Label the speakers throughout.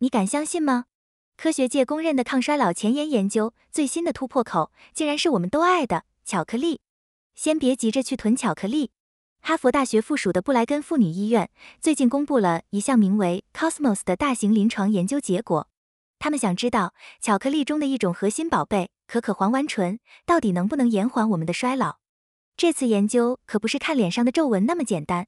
Speaker 1: 你敢相信吗？科学界公认的抗衰老前沿研究最新的突破口，竟然是我们都爱的巧克力！先别急着去囤巧克力。哈佛大学附属的布莱根妇女医院最近公布了一项名为 Cosmos 的大型临床研究结果。他们想知道巧克力中的一种核心宝贝——可可黄烷醇，到底能不能延缓我们的衰老。这次研究可不是看脸上的皱纹那么简单。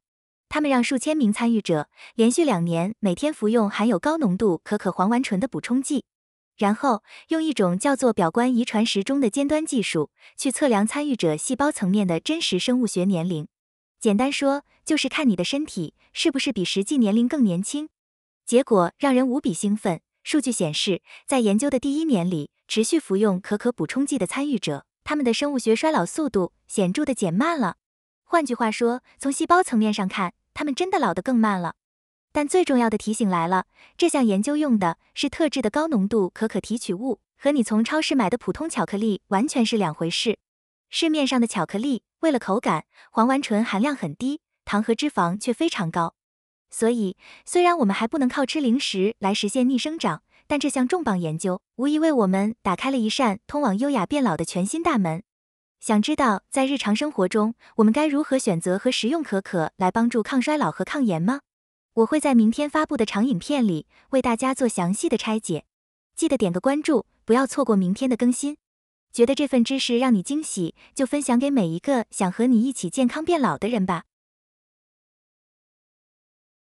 Speaker 1: 他们让数千名参与者连续两年每天服用含有高浓度可可黄烷醇的补充剂，然后用一种叫做表观遗传时钟的尖端技术去测量参与者细胞层面的真实生物学年龄。简单说，就是看你的身体是不是比实际年龄更年轻。结果让人无比兴奋，数据显示，在研究的第一年里，持续服用可可补充剂的参与者，他们的生物学衰老速度显著的减慢了。换句话说，从细胞层面上看，他们真的老得更慢了，但最重要的提醒来了：这项研究用的是特制的高浓度可可提取物，和你从超市买的普通巧克力完全是两回事。市面上的巧克力为了口感，黄烷醇含量很低，糖和脂肪却非常高。所以，虽然我们还不能靠吃零食来实现逆生长，但这项重磅研究无疑为我们打开了一扇通往优雅变老的全新大门。想知道在日常生活中我们该如何选择和食用可可来帮助抗衰老和抗炎吗？我会在明天发布的长影片里为大家做详细的拆解，记得点个关注，不要错过明天的更新。觉得这份知识让你惊喜，就分享给每一个想和你一起健康变老的人吧。